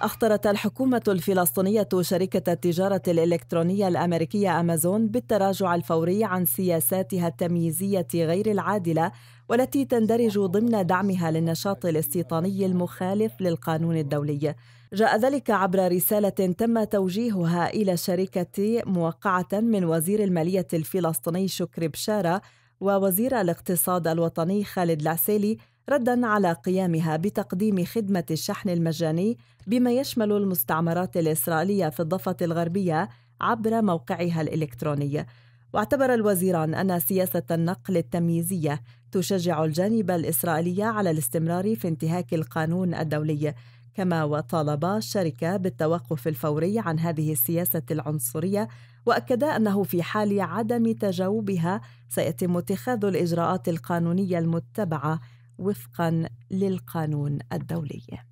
أخطرت الحكومة الفلسطينية شركة التجارة الإلكترونية الأمريكية أمازون بالتراجع الفوري عن سياساتها التمييزية غير العادلة والتي تندرج ضمن دعمها للنشاط الاستيطاني المخالف للقانون الدولي. جاء ذلك عبر رسالة تم توجيهها إلى الشركة موقعة من وزير المالية الفلسطيني شكري بشارة ووزير الاقتصاد الوطني خالد العسيلي ردا على قيامها بتقديم خدمه الشحن المجاني بما يشمل المستعمرات الاسرائيليه في الضفه الغربيه عبر موقعها الالكتروني واعتبر الوزيران ان سياسه النقل التمييزيه تشجع الجانب الاسرائيلي على الاستمرار في انتهاك القانون الدولي كما وطالبا الشركه بالتوقف الفوري عن هذه السياسه العنصريه واكدا انه في حال عدم تجاوبها سيتم اتخاذ الاجراءات القانونيه المتبعه وفقا للقانون الدولي